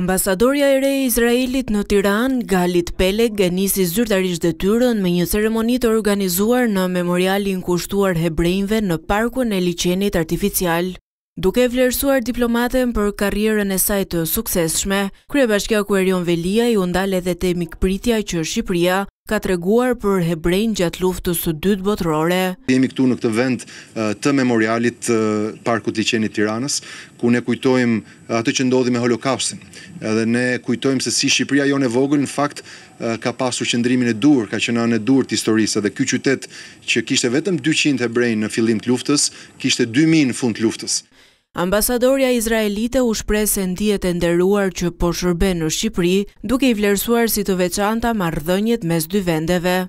Ambasadorja e rejë Izraelit në Tiran, Galit Peleg, genisi zyrtarisht dhe tyrën me një ceremonitë organizuar në memorialin kushtuar hebrejnve në parkun e licenit artificial. Duke vlerësuar diplomaten për karrierën e saj të sukseshme, Krye Bashkja Kuerion Velia i undale dhe te mikpritja që Shqipëria ka të reguar për hebrejnë gjatë luftës së dytë botërore. Jemi këtu në këtë vend të memorialit parkut liqenit Tiranës, ku ne kujtojmë atë që ndodhi me holokaustin. Edhe ne kujtojmë se si Shqipëria jo në vogël, në fakt, ka pasur qëndrimin e dur, ka qëna në dur të historisë. Edhe kjo qytet që kishte vetëm 200 hebrejnë në fillim të luftës, kishte 2000 në fund të luftës. Ambasadorja Izraelite u shpresë e ndijet e nderuar që po shërben në Shqipëri, duke i vlerësuar si të veçanta mardhënjet mes dy vendeve.